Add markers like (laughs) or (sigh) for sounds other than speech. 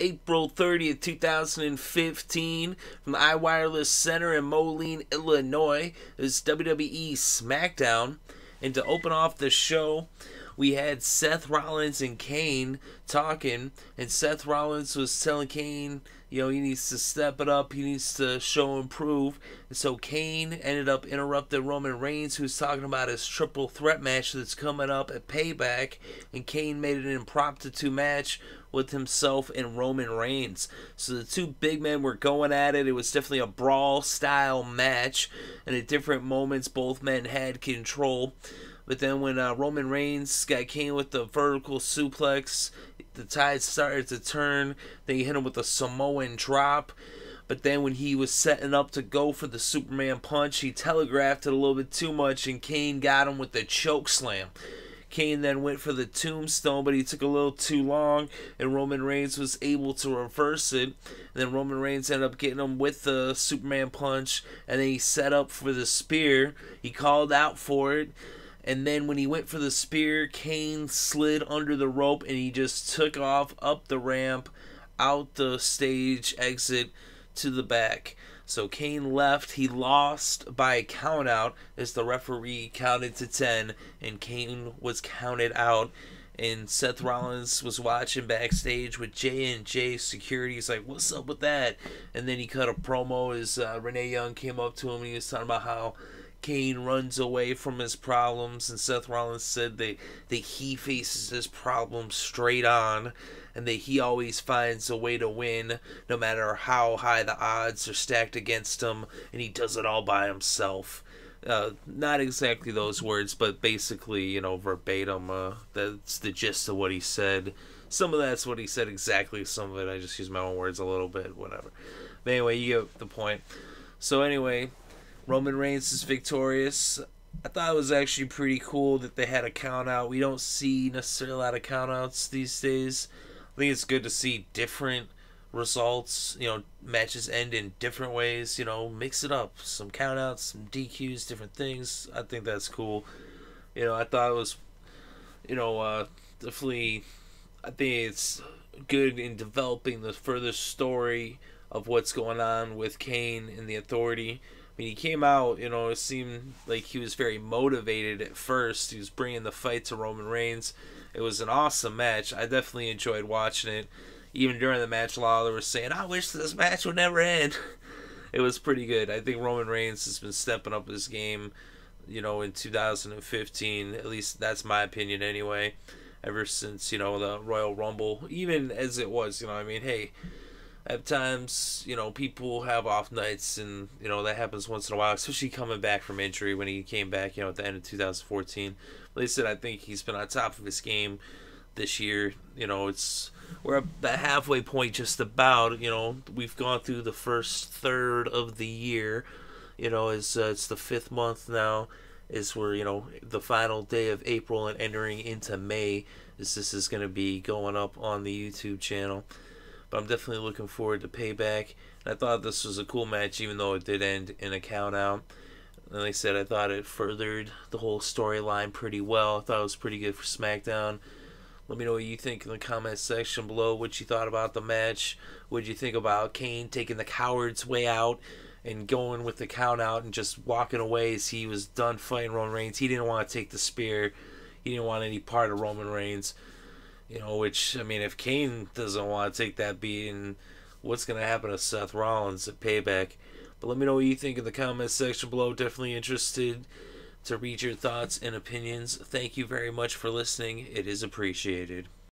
April 30th, 2015, from the iWireless Center in Moline, Illinois. It WWE SmackDown. And to open off the show, we had Seth Rollins and Kane talking, and Seth Rollins was telling Kane, you know, he needs to step it up, he needs to show and prove. And so Kane ended up interrupting Roman Reigns, who's talking about his triple threat match that's coming up at Payback, and Kane made an impromptu match with himself and Roman Reigns. So the two big men were going at it. It was definitely a brawl style match, and at different moments, both men had control. But then when uh, Roman Reigns got Kane with the vertical suplex, the tide started to turn. Then he hit him with a Samoan drop. But then when he was setting up to go for the Superman punch, he telegraphed it a little bit too much, and Kane got him with the choke slam. Kane then went for the tombstone, but he took a little too long, and Roman Reigns was able to reverse it. And then Roman Reigns ended up getting him with the Superman punch, and then he set up for the spear. He called out for it. And then when he went for the spear, Kane slid under the rope and he just took off up the ramp, out the stage exit to the back. So Kane left. He lost by a count out as the referee counted to 10 and Kane was counted out. And Seth Rollins was watching backstage with J and J security. He's like, "What's up with that?" And then he cut a promo as uh, Renee Young came up to him and he was talking about how Kane runs away from his problems, and Seth Rollins said that, that he faces his problems straight on and that he always finds a way to win no matter how high the odds are stacked against him, and he does it all by himself. Uh, not exactly those words, but basically, you know, verbatim, uh, that's the gist of what he said. Some of that's what he said exactly, some of it I just use my own words a little bit, whatever. But anyway, you get the point. So, anyway, Roman Reigns is victorious. I thought it was actually pretty cool that they had a count out. We don't see necessarily a lot of count outs these days. I think it's good to see different results, you know, matches end in different ways, you know, mix it up. Some count outs, some DQs, different things. I think that's cool. You know, I thought it was you know, uh definitely I think it's good in developing the further story of what's going on with Kane and the authority when he came out, you know, it seemed like he was very motivated at first. He was bringing the fight to Roman Reigns. It was an awesome match. I definitely enjoyed watching it. Even during the match, Lawler was saying, "I wish this match would never end." (laughs) it was pretty good. I think Roman Reigns has been stepping up his game, you know, in 2015. At least that's my opinion, anyway. Ever since you know the Royal Rumble, even as it was, you know, I mean, hey, at times, you know, people have off nights, and you know that happens once in a while, especially coming back from injury. When he came back, you know, at the end of 2014, like I said, I think he's been on top of his game this year. You know, it's we're at the halfway point, just about. You know, we've gone through the first third of the year. You know, it's uh, it's the fifth month now. Is where you know the final day of April and entering into May. Is this is going to be going up on the YouTube channel but I'm definitely looking forward to Payback. And I thought this was a cool match, even though it did end in a count out. And like I said, I thought it furthered the whole storyline pretty well. I thought it was pretty good for SmackDown. Let me know what you think in the comment section below. What you thought about the match. What you think about Kane taking the coward's way out and going with the count out and just walking away as he was done fighting Roman Reigns. He didn't want to take the spear. He didn't want any part of Roman Reigns. You know, which I mean, if Kane doesn't want to take that beating, what's going to happen to Seth Rollins at Payback? But let me know what you think in the comments section below. Definitely interested to read your thoughts and opinions. Thank you very much for listening. It is appreciated.